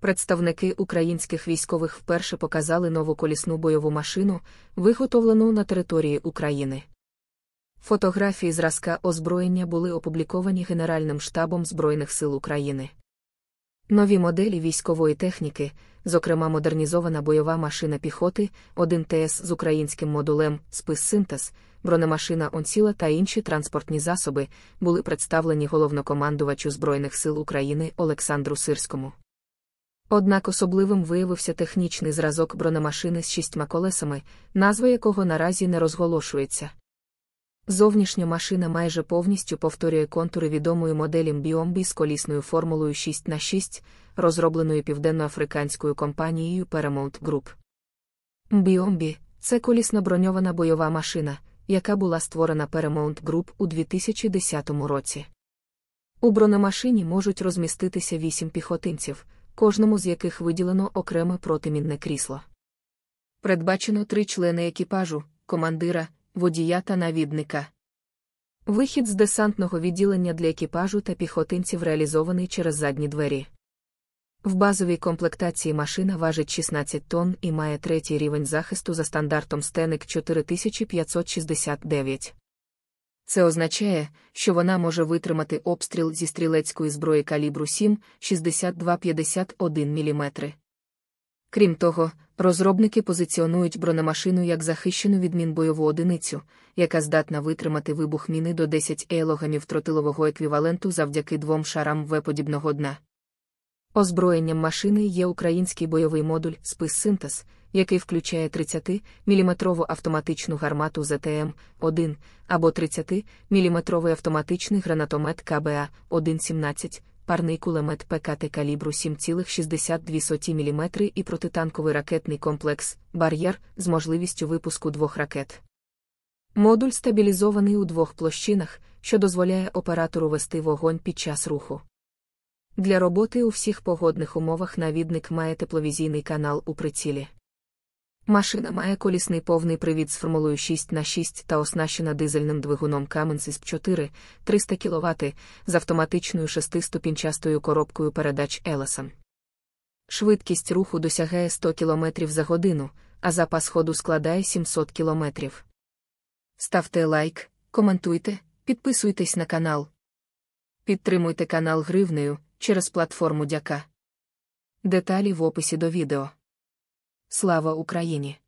представники українських військових вперше показали нову колісну бойову машину, виготовлену на території України. Фотографії зразка озброєння були опубліковані Генеральним штабом Збройних сил України. Нові моделі військової техніки, зокрема модернізована бойова машина піхоти, 1 ТС з українським модулем Спис Синтез, бронемашина Онціла та інші транспортні засоби, були представлені головнокомандувачу Збройних сил України Олександру Сирському. Однак особливим виявився технічний зразок бронемашини з шістьма колесами, назва якого наразі не розголошується. Зовнішня машина майже повністю повторює контури відомої моделі Біомбі з колісною формулою 6 на 6 розробленою південноафриканською компанією Paramount Group. Біомбі це колісно броньована бойова машина, яка була створена Paramount Group у 2010 році. У бронемашині можуть розміститися вісім піхотинців кожному з яких виділено окреме протимінне крісло. Предбачено три члени екіпажу командира, водія та навідника. Вихід з десантного відділення для екіпажу та піхотинців реалізований через задні двері. В базовій комплектації машина важить 16 тонн і має третій рівень захисту за стандартом Стеник 4569. Це означає, що вона може витримати обстріл зі стрілецької зброї калібру 7, 62-51 мм. Крім того, розробники позиціонують бронемашину як захищену від мін бойову одиницю, яка здатна витримати вибух міни до 10 ейлогамів тротилового еквіваленту завдяки двом шарам веподібного дна. Озброєнням машини є український бойовий модуль спис синтез який включає 30 мм автоматичну гармату ЗТМ 1 або 30 мм автоматичний гранатомет КБА 117 парний кулемет ПКТ калібру 7,62 мм і протитанковий ракетний комплекс Бар'єр з можливістю випуску двох ракет. Модуль стабілізований у двох площинах, що дозволяє оператору вести вогонь під час руху. Для роботи у всіх погодних умовах навідник має тепловізійний канал у прицілі. Машина має колісний повний привід з формулою 6 х 6 та оснащена дизельним двигуном Cummins із 4 300 кВт з автоматичною шестиступінчастою коробкою передач Еласан. Швидкість руху досягає 100 км за годину, а запас ходу складає 700 км. Ставте лайк, коментуйте, підписуйтесь на канал. Підтримуйте канал гривнею через платформу Дяка. Деталі в описі до відео. Слава Україні!